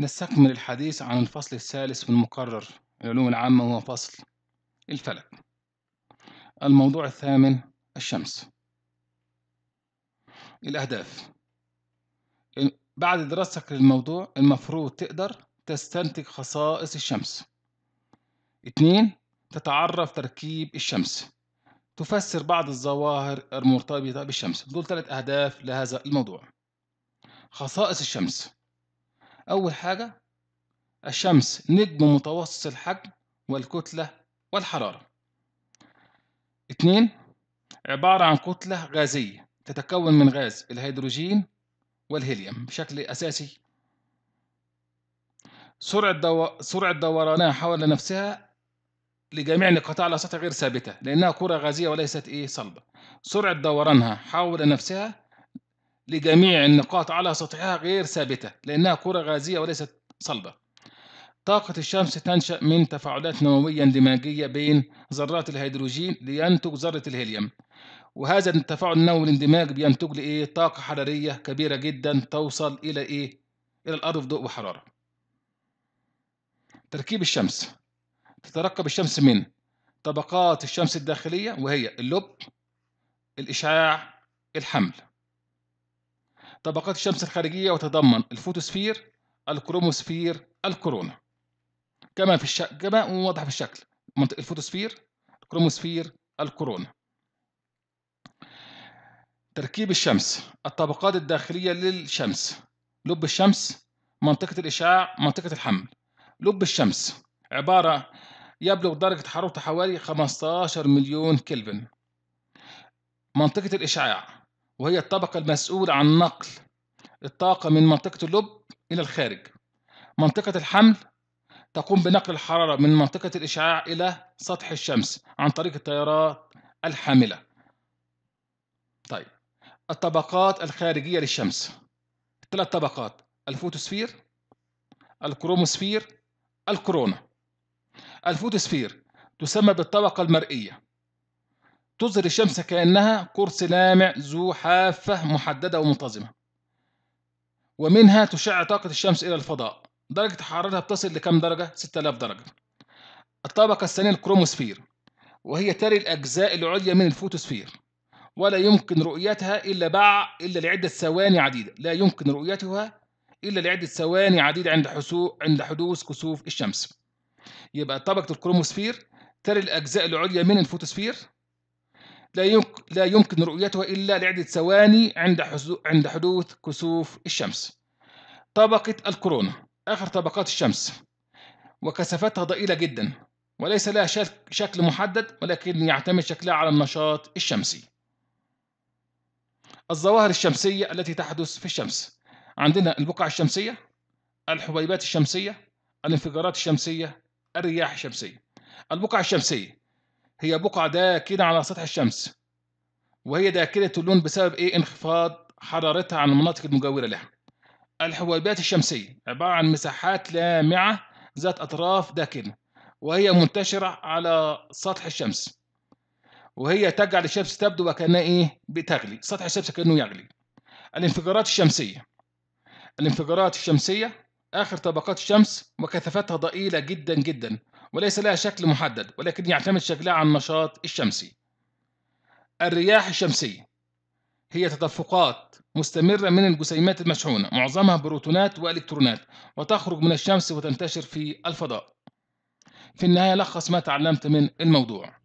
نستكمل الحديث عن الفصل الثالث من المقرر العلوم العامة وهو فصل الفلك الموضوع الثامن الشمس الأهداف بعد دراستك للموضوع المفروض تقدر تستنتج خصائص الشمس اتنين تتعرف تركيب الشمس تفسر بعض الظواهر المرتبطة بالشمس دول ثلاث أهداف لهذا الموضوع خصائص الشمس أول حاجة الشمس نجم متوسط الحجم والكتلة والحرارة اتنين عبارة عن كتلة غازية تتكون من غاز الهيدروجين والهيليوم بشكل أساسي سرعة, دو... سرعة دورانها حول نفسها لجميع نقاطها على سطح غير ثابتة لأنها كرة غازية وليست إيه صلبة سرعة دورانها حول نفسها لجميع النقاط على سطحها غير ثابتة لأنها كرة غازية وليست صلبة طاقة الشمس تنشأ من تفاعلات نووية اندماجية بين ذرات الهيدروجين لينتج ذرة الهيليوم وهذا التفاعل النووي الاندماج بينتج لإيه إيه طاقة حرارية كبيرة جدا توصل إلى إيه إلى الأرض في ضوء وحرارة تركيب الشمس تتركب الشمس من طبقات الشمس الداخلية وهي اللب الإشعاع الحمل طبقات الشمس الخارجية وتتضمن الفوتوسفير الكروموسفير الكورونا كما في الش... كما واضح في الشكل منطقة الفوتوسفير الكروموسفير الكورونا تركيب الشمس الطبقات الداخلية للشمس لب الشمس منطقة الإشعاع منطقة الحمل لب الشمس عبارة يبلغ درجة حرارته حوالي 15 مليون كلفن منطقة الإشعاع وهي الطبقة المسؤولة عن نقل الطاقة من منطقة اللب إلى الخارج منطقة الحمل تقوم بنقل الحرارة من منطقة الإشعاع إلى سطح الشمس عن طريق التيارات الحاملة طيب الطبقات الخارجية للشمس ثلاث طبقات الفوتوسفير الكروموسفير الكورونا الفوتوسفير تسمى بالطبقة المرئية تظهر الشمس كأنها قرص لامع ذو حافة محددة ومنتظمة ومنها تشع طاقة الشمس إلى الفضاء درجة حرارتها بتصل لكم درجة؟ 6000 درجة الطبقة الثانية الكروموسفير وهي تري الأجزاء العليا من الفوتوسفير ولا يمكن رؤيتها إلا بع إلا لعدة ثواني عديدة لا يمكن رؤيتها إلا لعدة ثواني عديدة عند حسو... عند حدوث كسوف الشمس يبقى طبقة الكروموسفير تري الأجزاء العليا من الفوتوسفير لا يمكن, لا يمكن رؤيتها إلا لعدة ثواني عند عند حدوث كسوف الشمس طبقة الكورونا آخر طبقات الشمس وكثافتها ضئيلة جدا وليس لها شكل محدد ولكن يعتمد شكلها على النشاط الشمسي الظواهر الشمسية التي تحدث في الشمس عندنا البقع الشمسية الحبيبات الشمسية الانفجارات الشمسية الرياح الشمسية البقع الشمسية هي بقع داكنة على سطح الشمس وهي داكنة اللون بسبب إيه انخفاض حرارتها عن المناطق المجاورة لها الحويبات الشمسية عبارة عن مساحات لامعة ذات أطراف داكنة وهي منتشرة على سطح الشمس وهي تجعل الشمس تبدو وكأنها إيه بتغلي سطح الشمس كأنه يغلي الانفجارات الشمسية الانفجارات الشمسية آخر طبقات الشمس وكثافتها ضئيلة جدا جدا وليس لها شكل محدد ولكن يعتمد شكلها على النشاط الشمسي الرياح الشمسية هي تدفقات مستمرة من الجسيمات المشحونة معظمها بروتونات وإلكترونات وتخرج من الشمس وتنتشر في الفضاء في النهاية لخص ما تعلمت من الموضوع